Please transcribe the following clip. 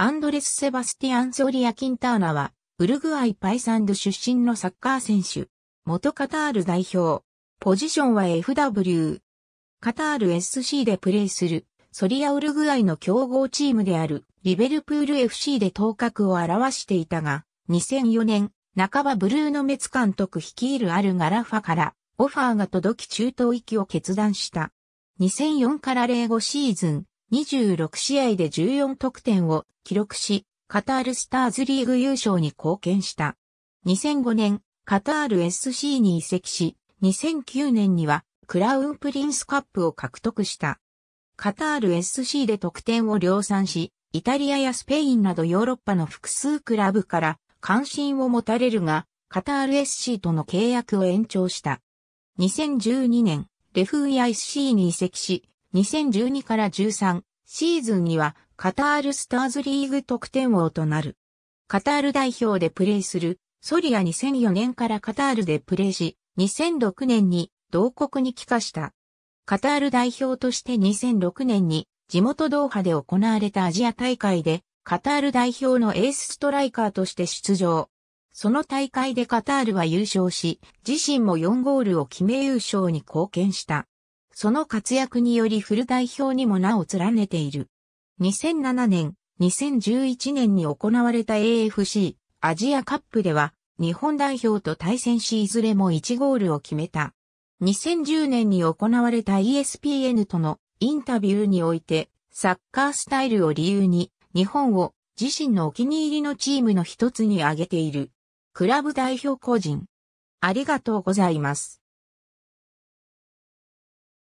アンドレス・セバスティアン・ソリア・キンターナは、ウルグアイ・パイサンド出身のサッカー選手。元カタール代表。ポジションは FW。カタール SC でプレーする、ソリア・ウルグアイの強豪チームである、リベルプール FC で頭角を表していたが、2004年、半ばブルーノ・メツ監督率いるアル・ガラファから、オファーが届き中東行きを決断した。2004から05シーズン、26試合で14得点を記録し、カタールスターズリーグ優勝に貢献した。2005年、カタール SC に移籍し、2009年にはクラウンプリンスカップを獲得した。カタール SC で得点を量産し、イタリアやスペインなどヨーロッパの複数クラブから関心を持たれるが、カタール SC との契約を延長した。2012年、レフーヤ SC に移籍し、2012から13シーズンにはカタールスターズリーグ得点王となる。カタール代表でプレーするソリア2004年からカタールでプレーし、2006年に同国に帰化した。カタール代表として2006年に地元ドーハで行われたアジア大会でカタール代表のエースストライカーとして出場。その大会でカタールは優勝し、自身も4ゴールを決め優勝に貢献した。その活躍によりフル代表にも名を連ねている。2007年、2011年に行われた AFC アジアカップでは日本代表と対戦しいずれも1ゴールを決めた。2010年に行われた ESPN とのインタビューにおいてサッカースタイルを理由に日本を自身のお気に入りのチームの一つに挙げている。クラブ代表個人。ありがとうございます。